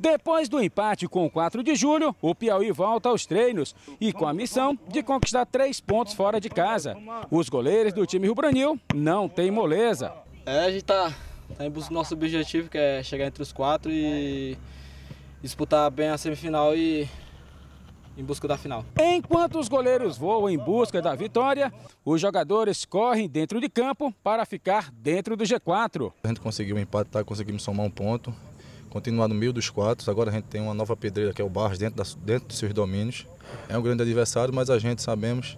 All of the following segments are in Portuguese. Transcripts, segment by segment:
Depois do empate com o 4 de julho, o Piauí volta aos treinos e com a missão de conquistar três pontos fora de casa. Os goleiros do time rubranil não têm moleza. É, a gente está tá em busca do nosso objetivo, que é chegar entre os quatro e disputar bem a semifinal e em busca da final. Enquanto os goleiros voam em busca da vitória, os jogadores correm dentro de campo para ficar dentro do G4. A gente conseguiu empatar, tá? conseguimos somar um ponto continuar no meio dos quatro. Agora a gente tem uma nova pedreira que é o Barros dentro, da, dentro dos seus domínios. É um grande adversário, mas a gente sabemos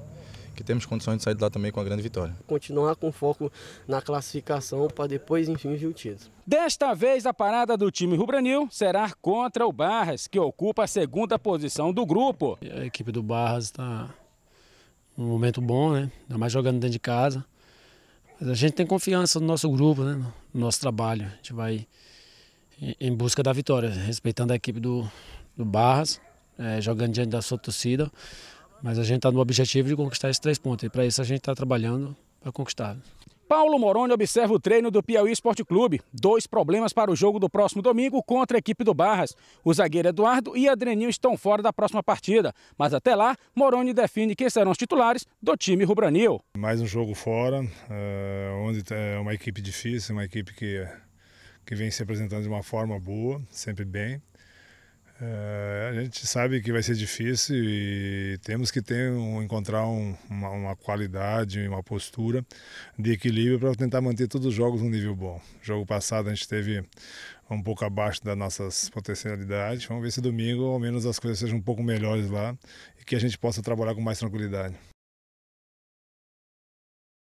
que temos condições de sair de lá também com a grande vitória. Continuar com foco na classificação para depois, enfim, vir o título. Desta vez, a parada do time rubranil será contra o Barras, que ocupa a segunda posição do grupo. A equipe do Barras está num momento bom, né? Ainda mais jogando dentro de casa. Mas a gente tem confiança no nosso grupo, né? no nosso trabalho. A gente vai em busca da vitória, respeitando a equipe do, do Barras, é, jogando diante da sua torcida. Mas a gente está no objetivo de conquistar esses três pontos. E para isso a gente está trabalhando para conquistar. Paulo Moroni observa o treino do Piauí Esporte Clube. Dois problemas para o jogo do próximo domingo contra a equipe do Barras. O zagueiro Eduardo e Adrenil estão fora da próxima partida. Mas até lá, Moroni define quem serão os titulares do time rubranil. Mais um jogo fora, é, onde é uma equipe difícil, uma equipe que que vem se apresentando de uma forma boa, sempre bem. Uh, a gente sabe que vai ser difícil e temos que ter um, encontrar um, uma, uma, qualidade, uma postura de equilíbrio para tentar manter todos os jogos num nível bom. Jogo passado a gente teve um pouco abaixo das nossas potencialidades. Vamos ver se domingo, ao menos, as coisas sejam um pouco melhores lá e que a gente possa trabalhar com mais tranquilidade.